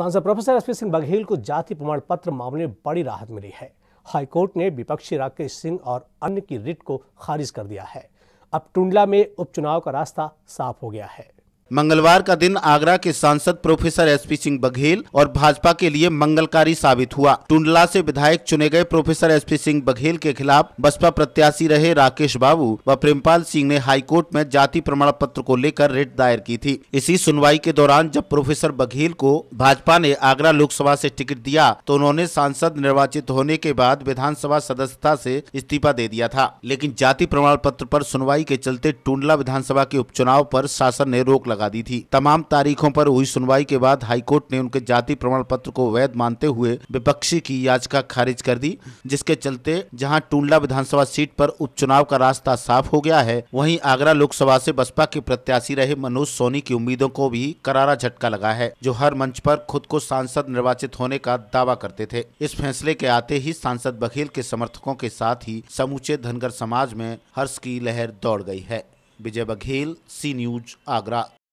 सांसद professor SP Singh Baghel को जाति प्रमाण पत्र मामले में बड़ी राहत मिली है हाईकोर्ट ने विपक्षी राकेश सिंह और अन्य की रिट को खारिज कर दिया है अब टुंडला में उपचुनाव का रास्ता साफ हो गया है मंगलवार का दिन आगरा के सांसद प्रोफेसर एसपी सिंह बघेल और भाजपा के लिए मंगलकारी साबित हुआ टुंडला से विधायक चुने गए प्रोफेसर एसपी सिंह बघेल के खिलाफ बसपा प्रत्याशी रहे राकेश बाबू व प्रेमपाल सिंह ने हाईकोर्ट में जाति प्रमाण पत्र को लेकर रेट दायर की थी इसी सुनवाई के दौरान जब प्रोफेसर बघेल को भाजपा ने आगरा लोकसभा ऐसी टिकट दिया तो उन्होंने सांसद निर्वाचित होने के बाद विधानसभा सदस्यता ऐसी इस्तीफा दे दिया था लेकिन जाति प्रमाण पत्र आरोप सुनवाई के चलते टुंडला विधानसभा के उपचुनाव आरोप शासन ने रोक लगा लगा दी थी तमाम तारीखों पर हुई सुनवाई के बाद हाईकोर्ट ने उनके जाति प्रमाण पत्र को वैध मानते हुए विपक्षी की याचिका खारिज कर दी जिसके चलते जहाँ टूडला विधानसभा सीट पर उपचुनाव का रास्ता साफ हो गया है वही आगरा लोकसभा से बसपा के प्रत्याशी रहे मनोज सोनी की उम्मीदों को भी करारा झटका लगा है जो हर मंच पर खुद को सांसद निर्वाचित होने का दावा करते थे इस फैसले के आते ही सांसद बघेल के समर्थकों के साथ ही समूचे धनगर समाज में हर्ष की लहर दौड़ गई है विजय बघेल सी न्यूज आगरा